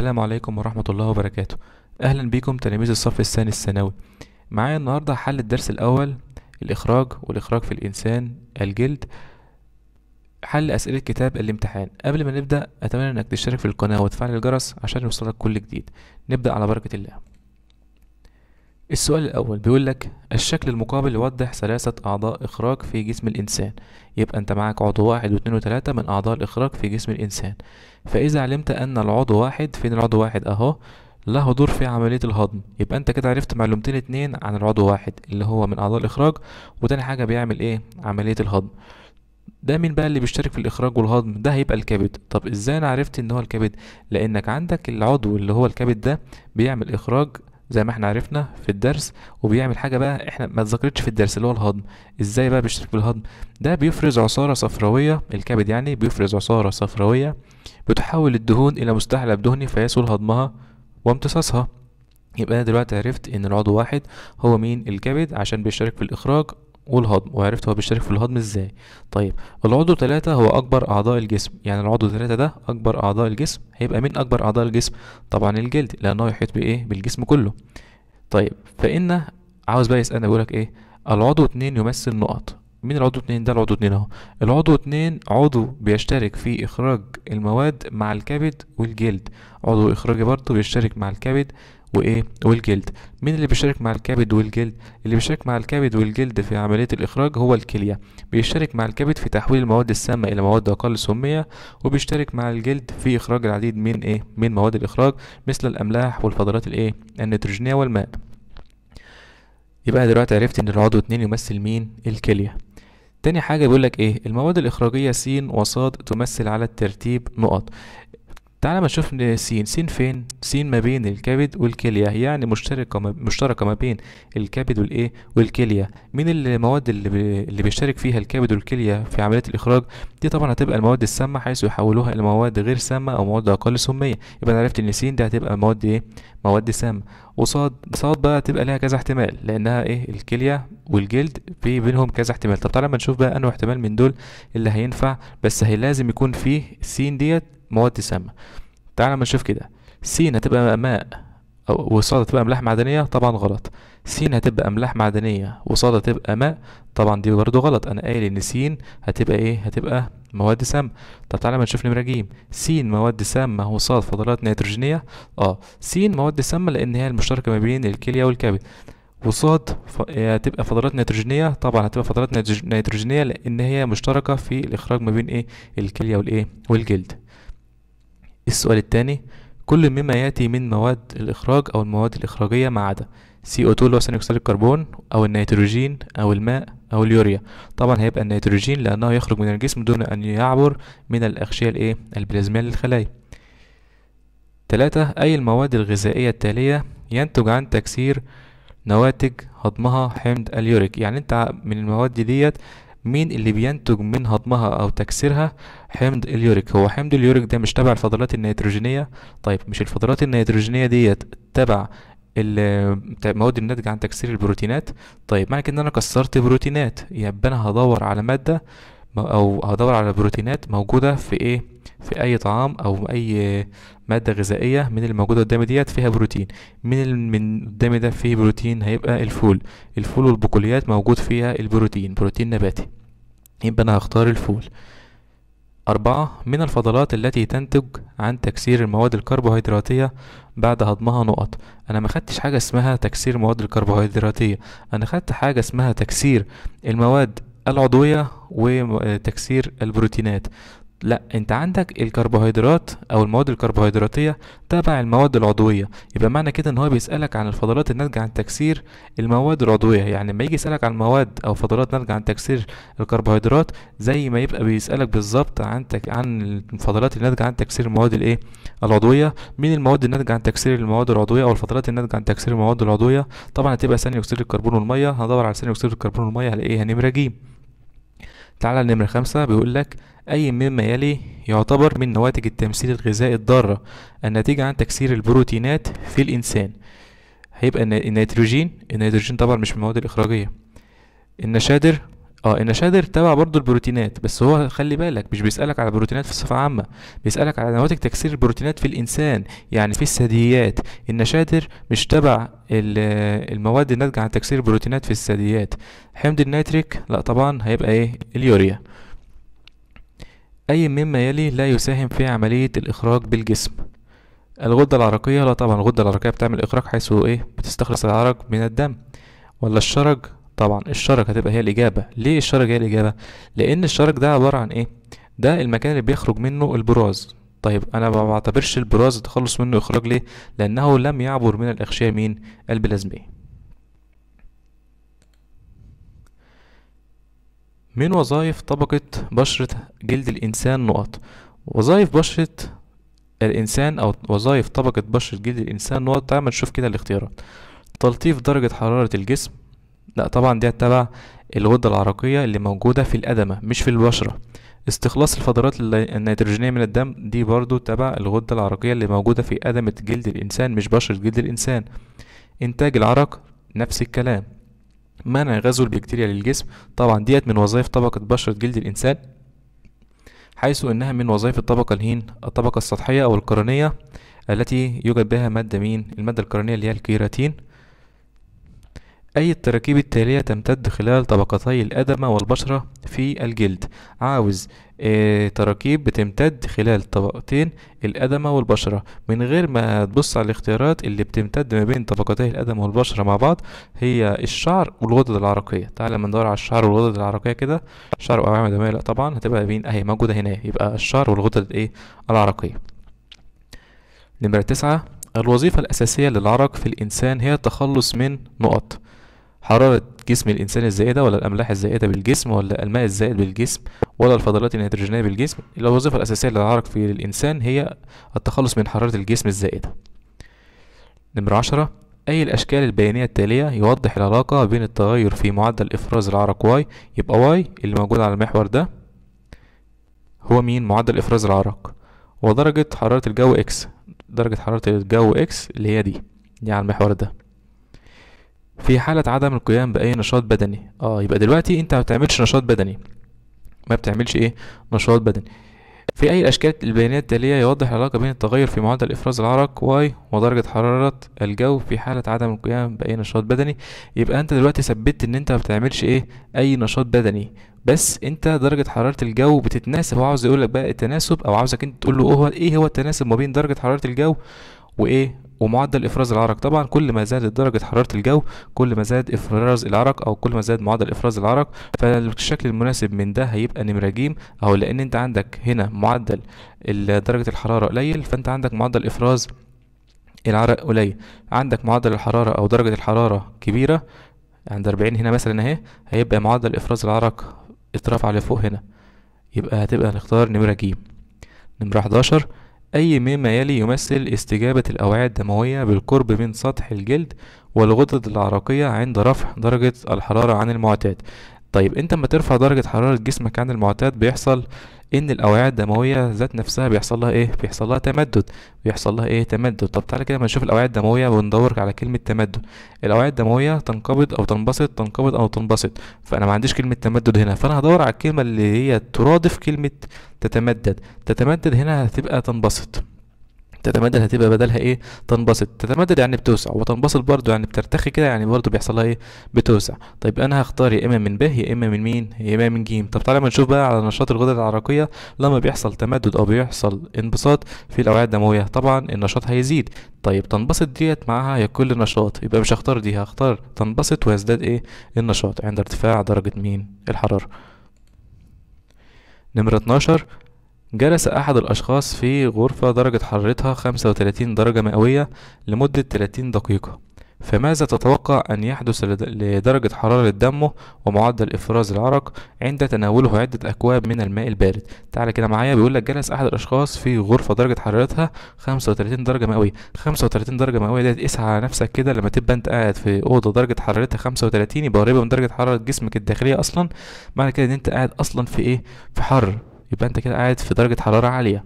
السلام عليكم ورحمة الله وبركاته أهلا بكم تلاميذ الصف الثاني الثانوي معايا النهاردة حل الدرس الأول الإخراج والإخراج في الإنسان الجلد حل أسئلة كتاب الامتحان قبل ما نبدأ أتمنى أنك تشترك في القناة وتفعل الجرس عشان يوصلك كل جديد نبدأ على بركة الله السؤال الأول بيقول لك الشكل المقابل يوضح ثلاثة أعضاء إخراج في جسم الإنسان يبقى أنت معاك عضو واحد واثنين وتلاتة من أعضاء الإخراج في جسم الإنسان فإذا علمت أن العضو واحد فين العضو واحد أهو له دور في عملية الهضم يبقى أنت كده عرفت معلومتين اتنين عن العضو واحد اللي هو من أعضاء الإخراج وتاني حاجة بيعمل إيه عملية الهضم ده مين بقى اللي بيشترك في الاخراج والهضم ده هيبقى الكبد طب ازاي انا عرفت ان هو الكبد لانك عندك العضو اللي هو الكبد ده بيعمل اخراج زي ما احنا عرفنا في الدرس وبيعمل حاجه بقى احنا ما اتذكرتش في الدرس اللي هو الهضم ازاي بقى بيشترك بالهضم ده بيفرز عصاره صفراويه الكبد يعني بيفرز عصاره صفراويه بتحول الدهون الى مستحلب دهني فيسهل هضمها وامتصاصها يبقى انا دلوقتي عرفت ان العضو واحد هو مين الكبد عشان بيشترك في الاخراج والهضم وعرفت هو بيشترك في الهضم ازاي طيب العضو ثلاثة هو أكبر أعضاء الجسم يعني العضو ثلاثة ده أكبر أعضاء الجسم هيبقى من أكبر أعضاء الجسم طبعا الجلد لأنه يحيط بإيه بالجسم كله طيب فإن عاوز بقى يسألنا لك إيه العضو اتنين يمثل نقط مين العضو اتنين ده العضو اتنين اهو العضو اتنين عضو بيشترك في إخراج المواد مع الكبد والجلد عضو إخراجي برضه بيشترك مع الكبد وايه والجلد مين اللي بيشارك مع الكبد والجلد اللي بيشارك مع الكبد والجلد في عمليه الاخراج هو الكليه بيشارك مع الكبد في تحويل المواد السامه الى مواد اقل سميه وبيشترك مع الجلد في اخراج العديد من ايه من مواد الاخراج مثل الاملاح والفضلات الايه النيتروجينيه والماء يبقى دلوقتي عرفت ان العضو اتنين يمثل مين الكليه تاني حاجة بيقول لك ايه المواد الإخراجية س وص تمثل على الترتيب نقط تعالى ما نشوف سين سين فين سين ما بين الكبد والكلية يعني مشتركة ما مشتركة ما بين الكبد والايه والكلية مين المواد اللي, اللي بيشترك فيها الكبد والكلية في عملية الإخراج دي طبعا هتبقى المواد السامة حيث يحولوها إلى مواد غير سامة أو مواد أقل سمية يبقى أنا عرفت إن سين دي هتبقى مواد ايه مواد سامة وصاد صاد بقى تبقى لها كذا احتمال لانها ايه الكليه والجلد في بينهم كذا احتمال طب تعالى ما نشوف بقى انه احتمال من دول اللي هينفع بس هي لازم يكون فيه سين ديت مواد سامه تعالى ما نشوف كده سين هتبقى ماء وصادة تبقى أملاح معدنية طبعا غلط س هتبقى أملاح معدنية وصادة تبقى ماء طبعا دي برضو غلط أنا قايل إن س هتبقى إيه هتبقى مواد سامة طب تعالى ما نشوف نمرة ج س مواد سامة وصاد فضلات نيتروجينية اه س مواد سامة لأن هي المشتركة ما بين الكلية والكبد وصاد ف... هتبقى فضلات نيتروجينية طبعا هتبقى فضلات نيتروجينية لأن هي مشتركة في الإخراج ما بين إيه الكلية والإيه والجلد السؤال التاني كل مما يأتي من مواد الإخراج أو المواد الإخراجية ما عدا CO2 اللي هو ثاني أكسيد الكربون أو النيتروجين أو الماء أو اليوريا طبعا هيبقى النيتروجين لأنه يخرج من الجسم دون أن يعبر من الأغشية الإيه البلازمية للخلايا ثلاثة أي المواد الغذائية التالية ينتج عن تكسير نواتج هضمها حمض اليوريك يعني انت من المواد ديت مين اللي بينتج من هضمها او تكسيرها حمض اليوريك هو حمض اليوريك ده مش تبع الفضلات النيتروجينية طيب مش الفضلات النيتروجينية ديت تبع المواد الناتجة عن تكسير البروتينات طيب معنى كده ان انا كسرت بروتينات يبقى انا هدور على مادة او هدور على بروتينات موجودة في ايه في اي طعام او اي مادة غذائية من اللي موجودة قدامي ديت فيها بروتين من من قدامي ده فيه بروتين هيبقى الفول الفول والبقوليات موجود فيها البروتين بروتين نباتي يبقى انا هختار الفول أربعة من الفضلات التي تنتج عن تكسير المواد الكربوهيدراتية بعد هضمها نقط أنا ما خدتش حاجة اسمها تكسير مواد الكربوهيدراتية أنا خدت حاجة اسمها تكسير المواد العضوية وتكسير البروتينات لا انت عندك الكربوهيدرات او المواد الكربوهيدراتيه تبع المواد العضويه يبقى معنى كده ان هو بيسالك عن الفضلات الناتجه عن تكسير المواد العضويه يعني لما يجي يسالك عن مواد او فضلات ناتجه عن تكسير الكربوهيدرات زي ما يبقى بيسالك بالظبط عن تك... عن الفضلات الناتجه عن تكسير المواد الايه العضويه مين المواد الناتجه عن تكسير المواد العضويه او الفضلات الناتجه عن تكسير المواد العضويه طبعا هتبقى ثاني اكسيد الكربون والميه هندور على ثاني اكسيد الكربون والميه هلاقيه هنمره ج تعالى نمرة خمسة بيقول لك أي مما يلي يعتبر من نواتج التمثيل الغذائي الضارة الناتجة عن تكسير البروتينات في الإنسان هيبقى النيتروجين النيتروجين طبعا مش من المواد الإخراجية النشادر اه النشادر تبع برضو البروتينات بس هو خلي بالك مش بيسألك على بروتينات في الصفه عامة بيسألك على نواتج تكسير البروتينات في الإنسان يعني في الثدييات النشادر مش تبع المواد الناتجة عن تكسير البروتينات في الثدييات حمض النيتريك لا طبعا هيبقى ايه اليوريا أي مما يلي لا يساهم في عملية الإخراج بالجسم الغدة العرقية لا طبعا الغدة العرقية بتعمل إخراج حيث ايه بتستخلص العرق من الدم ولا الشرج طبعا الشرج هتبقى هي الإجابة ليه الشرج هي الإجابة لأن الشرج ده عبارة عن إيه ده المكان اللي بيخرج منه البراز طيب انا ما بعتبرش البراز التخلص منه اخراج ليه لانه لم يعبر من الاغشيه مين البلازميه من وظائف طبقة بشرة جلد الإنسان نقط وظائف بشرة الإنسان أو وظائف طبقة بشرة جلد الإنسان نقط تعال نشوف كده الاختيارات تلطيف درجة حرارة الجسم لا طبعا دي تبع الغدة العرقية اللي موجودة في الأدمة مش في البشرة استخلاص الفضلات النيتروجينية من الدم دي برضو تبع الغدة العرقية اللي موجودة في أدمة جلد الإنسان مش بشرة جلد الإنسان إنتاج العرق نفس الكلام منع غزو البكتيريا للجسم طبعا ديت من وظائف طبقة بشرة جلد الإنسان حيث إنها من وظائف الطبقة الهين الطبقة السطحية أو القرنية التي يوجد بها مادة مين المادة القرنية اللي هي الكيراتين أي التراكيب التالية تمتد خلال طبقتي الأدمة والبشرة في الجلد عاوز آه، تراكيب بتمتد خلال طبقتين الأدمة والبشرة من غير ما تبص على الاختيارات اللي بتمتد ما بين طبقتي الأدمة والبشرة مع بعض هي الشعر والغدد العرقية تعالى لما ندور على الشعر والغدد العرقية كده شعر وأوعية مدامية لأ طبعا هتبقى بين أهي موجودة هنا يبقى الشعر والغدد إيه العرقية نمرة تسعة الوظيفة الأساسية للعرق في الإنسان هي التخلص من نقط حرارة جسم الإنسان الزائدة ولا الأملاح الزائدة بالجسم ولا الماء الزائد بالجسم ولا الفضلات النيتروجينية بالجسم الوظيفة الأساسية للعرق في الإنسان هي التخلص من حرارة الجسم الزائدة نمرة عشرة أي الأشكال البيانية التالية يوضح العلاقة بين التغير في معدل إفراز العرق واي يبقى واي اللي موجود على المحور ده هو مين معدل إفراز العرق ودرجة حرارة الجو إكس درجة حرارة الجو إكس اللي هي دي دي على المحور ده في حالة عدم القيام بأي نشاط بدني اه يبقى دلوقتي انت ما بتعملش نشاط بدني ما بتعملش ايه نشاط بدني في أي الأشكال البيانات التالية يوضح العلاقة بين التغير في معدل إفراز العرق واي ودرجة حرارة الجو في حالة عدم القيام بأي نشاط بدني يبقى أنت دلوقتي ثبتت إن أنت ما بتعملش إيه أي نشاط بدني بس أنت درجة حرارة الجو بتتناسب هو عاوز يقول لك بقى التناسب أو عاوزك أنت تقول له إيه هو التناسب ما بين درجة حرارة الجو وإيه ومعدل افراز العرق طبعا كل ما زادت درجه حراره الجو كل ما زاد افراز العرق او كل ما زاد معدل افراز العرق فالشكل المناسب من ده هيبقى نمره ج اهو لان انت عندك هنا معدل درجه الحراره قليل فانت عندك معدل افراز العرق قليل عندك معدل الحراره او درجه الحراره كبيره عند 40 هنا مثلا اهي هيبقى معدل افراز العرق اترفع لفوق هنا يبقى هتبقى نختار نمره ج نمره 11 أي مما يلي يمثل استجابة الأوعية الدموية بالقرب من سطح الجلد والغدد العرقية عند رفع درجة الحرارة عن المعتاد طيب انت لما ترفع درجة حرارة جسمك عن المعتاد بيحصل ان الاوعيه الدمويه ذات نفسها بيحصل لها ايه بيحصل لها تمدد بيحصل لها ايه تمدد طب تعالى كده ما نشوف الاوعيه الدمويه وندور على كلمه تمدد الاوعيه الدمويه تنقبض او تنبسط تنقبض او تنبسط فانا ما عنديش كلمه تمدد هنا فانا هدور على الكلمه اللي هي ترادف كلمه تتمدد تتمدد هنا هتبقى تنبسط تتمدد هتبقى بدلها ايه تنبسط تتمدد يعني بتوسع وتنبسط برضو يعني بترتخي كده يعني برضو بيحصل لها ايه بتوسع طيب انا هختار يا اما من ب يا اما من مين يا اما من ج طب تعالى ما نشوف بقى على نشاط الغدد العرقيه لما بيحصل تمدد او بيحصل انبساط في الاوعيه الدمويه طبعا النشاط هيزيد طيب تنبسط ديت معاها هي كل نشاط يبقى مش هختار دي هختار تنبسط ويزداد ايه النشاط عند ارتفاع درجه مين الحراره نمرة 12 جلس أحد الأشخاص في غرفة درجة حرارتها 35 درجة مئوية لمدة 30 دقيقة فماذا تتوقع أن يحدث لدرجة حرارة دمه ومعدل إفراز العرق عند تناوله عدة أكواب من الماء البارد تعالى كده معايا بيقول لك جلس أحد الأشخاص في غرفة درجة حرارتها 35 درجة مئوية 35 درجة مئوية ديت قيسها على نفسك كده لما تبقى أنت قاعد في أوضة درجة حرارتها 35 يبقى قريبة من درجة حرارة جسمك الداخلية أصلا معنى كده إن أنت قاعد أصلا في إيه في حر يبقى انت كده قاعد في درجه حراره عاليه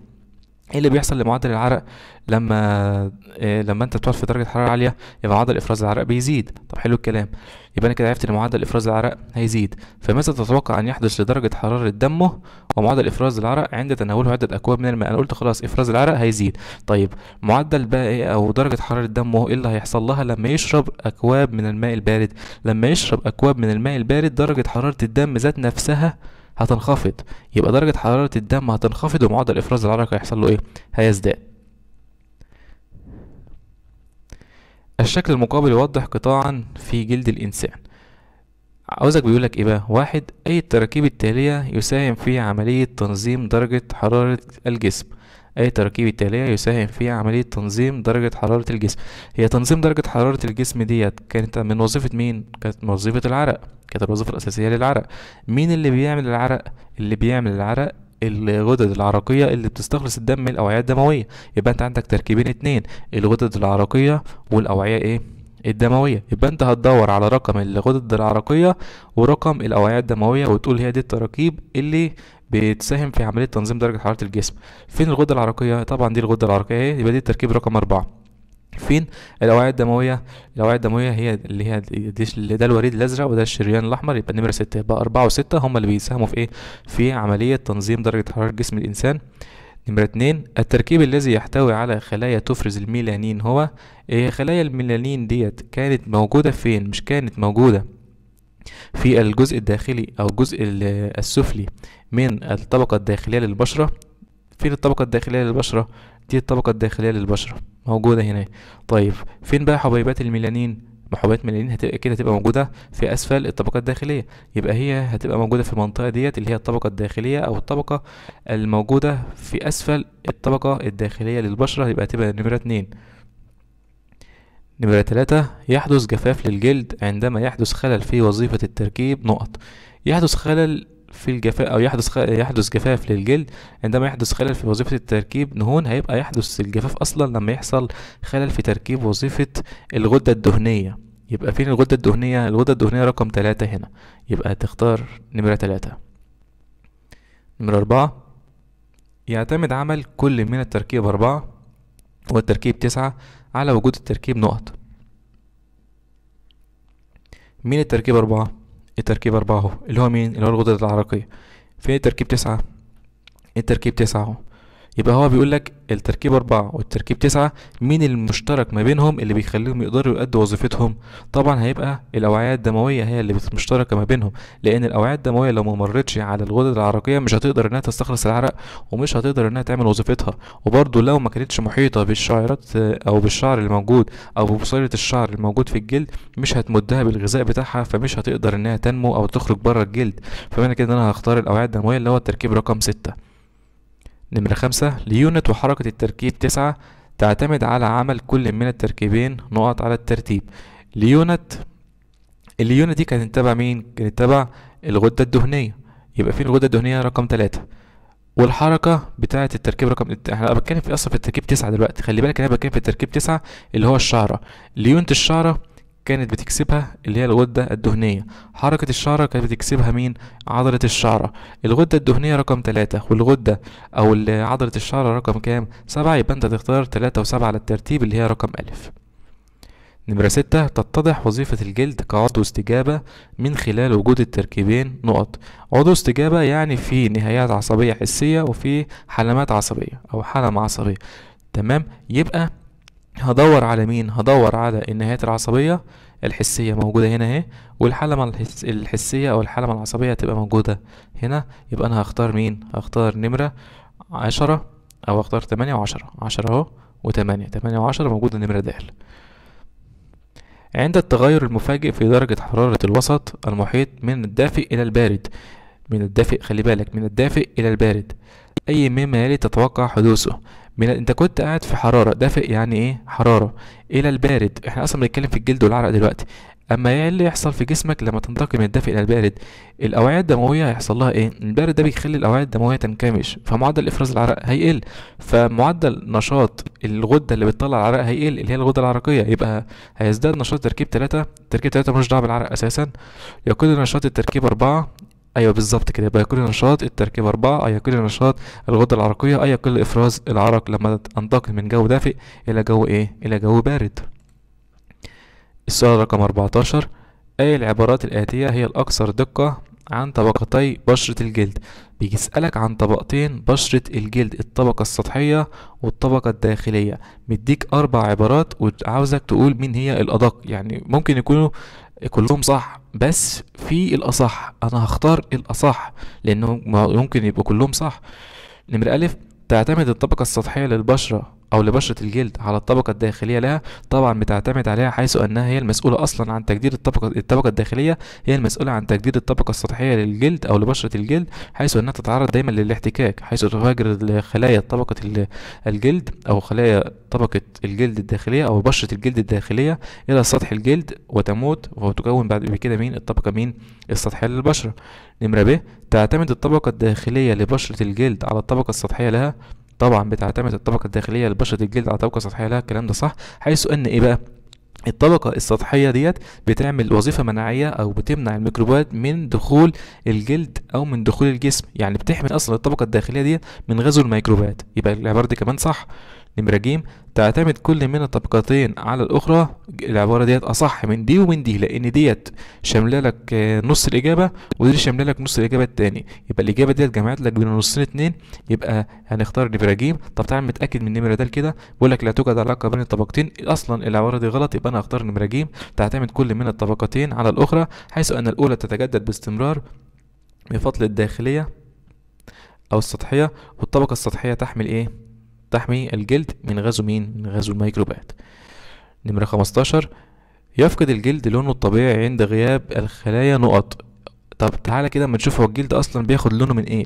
ايه اللي بيحصل لمعدل العرق لما إيه لما انت بتقعد في درجه حراره عاليه يبقى معدل افراز العرق بيزيد طب حلو الكلام يبقى انا كده عرفت ان معدل افراز العرق هيزيد فماذا تتوقع ان يحدث لدرجه حراره دمه ومعدل افراز العرق عند تناوله عده اكواب من الماء انا قلت خلاص افراز العرق هيزيد طيب معدل بقى ايه او درجه حراره دمه ايه اللي هيحصل لها لما يشرب اكواب من الماء البارد لما يشرب اكواب من الماء البارد درجه حراره الدم ذات نفسها هتنخفض يبقى درجة حرارة الدم هتنخفض ومعدل إفراز العرق هيحصل له إيه؟ هيزداد الشكل المقابل يوضح قطاعا في جلد الإنسان عاوزك بيقولك إيه بقى؟ واحد أي التراكيب التالية يساهم في عملية تنظيم درجة حرارة الجسم أي تركيب التالية يساهم في عملية تنظيم درجة حرارة الجسم هي تنظيم درجة حرارة الجسم ديت كانت من وظيفة مين؟ كانت من وظيفة العرق كانت الوظيفة الأساسية للعرق مين اللي بيعمل العرق؟ اللي بيعمل العرق الغدد العرقية اللي بتستخلص الدم من الأوعية الدموية يبقى أنت عندك تركيبين اتنين الغدد العرقية والأوعية إيه؟ الدمويه يبقى انت هتدور على رقم الغدد العرقيه ورقم الاوعيه الدمويه وتقول هي دي التراكيب اللي بتساهم في عمليه تنظيم درجه حراره الجسم فين الغده العرقيه طبعا دي الغده العرقيه اهي يبقى دي التركيب رقم أربعة فين الاوعيه الدمويه الاوعيه الدمويه هي اللي هي اللي ده الوريد الازرق وده الشريان الاحمر يبقى نمره 6 يبقى 4 و6 هم اللي بيساهموا في ايه في عمليه تنظيم درجه حراره جسم الانسان نمرة اتنين التركيب الذي يحتوي على خلايا تفرز الميلانين هو إيه خلايا الميلانين ديت كانت موجودة فين مش كانت موجودة في الجزء الداخلي أو الجزء السفلي من الطبقة الداخلية للبشرة فين الطبقة الداخلية للبشرة دي الطبقة الداخلية للبشرة موجودة هنا طيب فين بقى حبيبات الميلانين محاولات ملايين هتبقى كده هتبقى موجوده في اسفل الطبقه الداخليه يبقى هي هتبقى موجوده في المنطقه ديت اللي هي الطبقه الداخليه او الطبقه الموجوده في اسفل الطبقه الداخليه للبشره يبقى هتبقى نمره اتنين نمرة تلاتة يحدث جفاف للجلد عندما يحدث خلل في وظيفة التركيب نقط يحدث خلل في الجفاف او يحدث خ... يحدث جفاف للجلد عندما يحدث خلل في وظيفه التركيب نهون هيبقى يحدث الجفاف اصلا لما يحصل خلل في تركيب وظيفه الغده الدهنيه يبقى فين الغده الدهنيه الغده الدهنيه رقم ثلاثة هنا يبقى تختار نمره ثلاثة نمره أربعة يعتمد عمل كل من التركيب أربعة والتركيب تسعة على وجود التركيب نقط مين التركيب أربعة التركيب أربعة اهو اللي هو مين اللي هو الغدد العرقية فين التركيب تسعة إيه التركيب تسعة اهو يبقى هو بيقول لك التركيب أربعة والتركيب تسعة مين المشترك ما بينهم اللي بيخليهم يقدروا يؤدوا وظيفتهم طبعا هيبقى الأوعية الدموية هي اللي مشتركة ما بينهم لأن الأوعية الدموية لو ما على الغدد العرقية مش هتقدر إنها تستخلص العرق ومش هتقدر إنها تعمل وظيفتها وبرضو لو ما كانتش محيطة بالشعيرات أو بالشعر اللي موجود أو ببصيلة الشعر اللي موجود في الجلد مش هتمدها بالغذاء بتاعها فمش هتقدر إنها تنمو أو تخرج بره الجلد فمعنى كده إن أنا هختار الأوعية الدموية اللي هو التركيب رقم ستة نمرة خمسة ليونت وحركة التركيب تسعة تعتمد على عمل كل من التركيبين نقط على الترتيب ليونت اليونت دي كانت تبع مين؟ كانت تبع الغدة الدهنية يبقى فين الغدة الدهنية رقم تلاتة والحركة بتاعة التركيب رقم احنا بتكلم في اصلا في التركيب تسعة دلوقتي خلي بالك انا بتكلم في التركيب تسعة اللي هو الشعرة ليونت الشعرة كانت بتكسبها اللي هي الغدة الدهنية حركة الشعرة كانت بتكسبها مين عضلة الشعرة الغدة الدهنية رقم تلاتة والغدة أو عضلة الشعرة رقم كام سبعة يبقى أنت تختار تلاتة وسبعة على الترتيب اللي هي رقم ألف نمرة ستة تتضح وظيفة الجلد كعضو استجابة من خلال وجود التركيبين نقط عضو استجابة يعني في نهايات عصبية حسية وفي حلمات عصبية أو حلم عصبية تمام يبقى هدور على مين هدور على النهايات العصبية الحسية موجودة هنا اهي والحلمة الحسية او الحلمة العصبية هتبقى موجودة هنا يبقى انا هختار مين هختار نمرة عشرة او هختار تمانية وعشرة عشرة اهو وتمانية تمانية وعشرة موجودة النمرة داخل عند التغير المفاجئ في درجة حرارة الوسط المحيط من الدافئ إلى البارد من الدافئ خلي بالك من الدافئ إلى البارد أي مما يلي تتوقع حدوثه من انت كنت قاعد في حراره دافئ يعني ايه حراره الى البارد احنا اصلا بنتكلم في الجلد والعرق دلوقتي اما ايه اللي يحصل في جسمك لما تنتقل من الدافئ الى البارد الاوعيه الدمويه هيحصل لها ايه البارد ده بيخلي الاوعيه الدمويه تنكمش فمعدل افراز العرق هيقل فمعدل نشاط الغده اللي بتطلع العرق هيقل اللي هي الغده العرقيه يبقى هيزداد نشاط تركيب 3 تركيب 3 مش دعوه بالعرق اساسا يقل نشاط التركيب 4 ايوه بالظبط كده يبقى يقل نشاط التركيب أربعة اي أيوة يقل نشاط الغدة العرقية أي أيوة يقل إفراز العرق لما أنتقل من جو دافئ إلى جو إيه إلى جو بارد السؤال رقم 14 أي العبارات الآتية هي الأكثر دقة عن طبقتي بشرة الجلد بيسألك عن طبقتين بشرة الجلد الطبقة السطحية والطبقة الداخلية مديك أربع عبارات وعاوزك تقول مين هي الأدق يعني ممكن يكونوا كلهم صح بس في الأصح أنا هختار الأصح لأنه ممكن يبقوا كلهم صح نمرة ألف تعتمد الطبقة السطحية للبشرة أو لبشرة الجلد على الطبقة الداخلية لها طبعا بتعتمد عليها حيث أنها هي المسؤولة أصلا عن تجديد الطبقة الطبقة الداخلية هي المسؤولة عن تجديد الطبقة السطحية للجلد أو لبشرة الجلد حيث أنها تتعرض دايما للاحتكاك حيث تهاجر خلايا طبقة الجلد أو خلايا طبقة الجلد الداخلية أو بشرة الجلد الداخلية إلى سطح الجلد وتموت وتكون بعد كده مين الطبقة مين السطحية للبشرة نمرة ب تعتمد الطبقة الداخلية لبشرة الجلد على الطبقة السطحية لها طبعا بتعتمد الطبقة الداخلية لبشرة الجلد على طبقة سطحية لها الكلام ده صح حيث ان ايه بقى الطبقة السطحية ديت بتعمل وظيفة مناعية أو بتمنع الميكروبات من دخول الجلد أو من دخول الجسم يعني بتحمي أصلا الطبقة الداخلية ديت من غزو الميكروبات يبقى العبارة دي كمان صح نمرة ج تعتمد كل من الطبقتين على الأخرى العبارة ديت أصح من دي ومن دي لأن ديت شاملة لك نص الإجابة ودي شاملة لك نص الإجابة التاني يبقى الإجابة ديت جمعت لك بين النصين اتنين يبقى هنختار نمرة ج طب تعالى متأكد من النمرة ده كده بيقول لك لا توجد علاقة بين الطبقتين أصلا العبارة دي غلط يبقى أنا هختار نمرة ج تعتمد كل من الطبقتين على الأخرى حيث أن الأولى تتجدد باستمرار بفضل الداخلية أو السطحية والطبقة السطحية تحمل إيه؟ تحمي الجلد من غزو مين؟ من غزو الميكروبات نمرة 15 يفقد الجلد لونه الطبيعي عند غياب الخلايا نقط طب تعالى كده ما نشوف هو الجلد اصلا بياخد لونه من ايه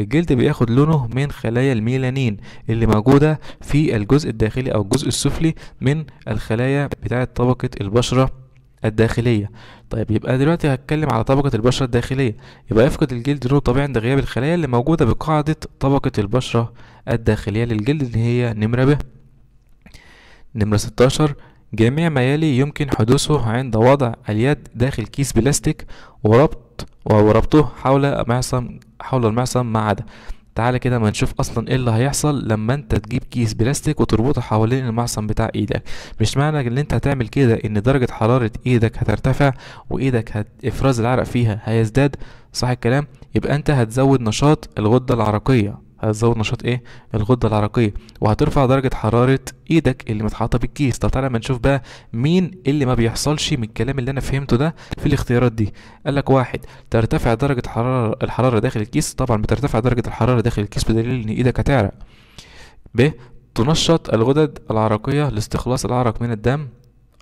الجلد بياخد لونه من خلايا الميلانين اللي موجودة في الجزء الداخلي او الجزء السفلي من الخلايا بتاعة طبقة البشرة الداخلية طيب يبقى دلوقتي هتكلم على طبقة البشرة الداخلية يبقى يفقد الجلد لونه طبيعي عند غياب الخلايا اللي موجودة بقاعدة طبقة البشرة الداخلية للجلد اللي هي نمرة ب نمرة 16 جميع ما يلي يمكن حدوثه عند وضع اليد داخل كيس بلاستيك وربط وربطه حول معصم حول المعصم ما عدا تعالى كده ما نشوف اصلا ايه اللي هيحصل لما انت تجيب كيس بلاستيك وتربطه حوالين المعصم بتاع ايدك مش معنى ان انت هتعمل كده ان درجة حرارة ايدك هترتفع وايدك هت... افراز العرق فيها هيزداد صح الكلام يبقى انت هتزود نشاط الغدة العرقية هتزود نشاط ايه الغده العرقيه وهترفع درجه حراره ايدك اللي متحاطه بالكيس طب تعالى ما نشوف بقى مين اللي ما بيحصلش من الكلام اللي انا فهمته ده في الاختيارات دي قال لك واحد ترتفع درجه حراره الحراره داخل الكيس طبعا بترتفع درجه الحراره داخل الكيس بدليل ان ايدك هتعرق ب تنشط الغدد العرقيه لاستخلاص العرق من الدم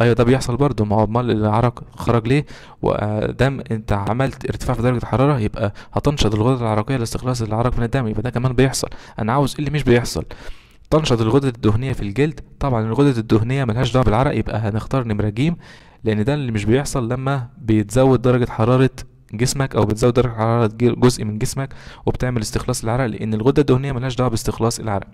ايوه ده بيحصل برضه ما هو امال العرق خرج ليه ودم انت عملت ارتفاع في درجه الحراره يبقى هتنشط الغدد العرقيه لاستخلاص العرق من الدم يبقى ده كمان بيحصل انا عاوز ايه اللي مش بيحصل تنشط الغدد الدهنيه في الجلد طبعا الغدد الدهنيه ملهاش دعوه بالعرق يبقى هنختار نمره ج لان ده اللي مش بيحصل لما بيتزود درجه حراره جسمك او بتزود درجه حراره جزء من جسمك وبتعمل استخلاص العرق لان الغده الدهنيه ملهاش دعوه باستخلاص العرق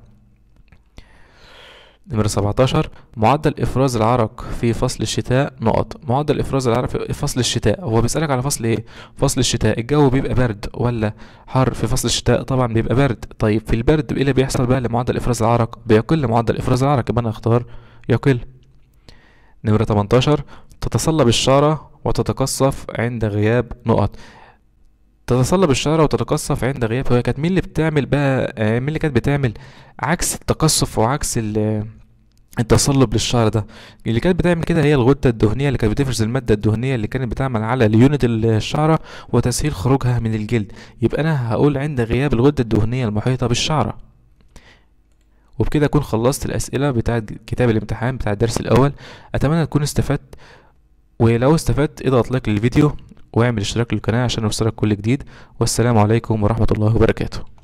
نمرة 17 معدل إفراز العرق في فصل الشتاء نقط معدل إفراز العرق في فصل الشتاء هو بيسألك على فصل إيه؟ فصل الشتاء الجو بيبقى برد ولا حر في فصل الشتاء طبعا بيبقى برد طيب في البرد إيه اللي بيحصل بقى لمعدل إفراز العرق؟ بيقل معدل إفراز العرق يبقى أنا هختار يقل نمرة 18 تتصلب الشعرة وتتقصف عند غياب نقط تتصلب الشعرة وتتقصف عند غيابها هي كانت مين اللي بتعمل بقى آه، مين اللي كانت بتعمل عكس التقصف وعكس آه، التصلب للشعر ده اللي كانت بتعمل كده هي الغده الدهنيه اللي كانت بتفرز الماده الدهنيه اللي كانت بتعمل على اليونت الشعره وتسهيل خروجها من الجلد يبقى انا هقول عند غياب الغده الدهنيه المحيطه بالشعره وبكده اكون خلصت الاسئله بتاعه كتاب الامتحان بتاع الدرس الاول اتمنى تكون استفدت ولو استفدت اضغط لايك للفيديو واعمل اشتراك للقناة عشان يوصلك كل جديد والسلام عليكم ورحمة الله وبركاته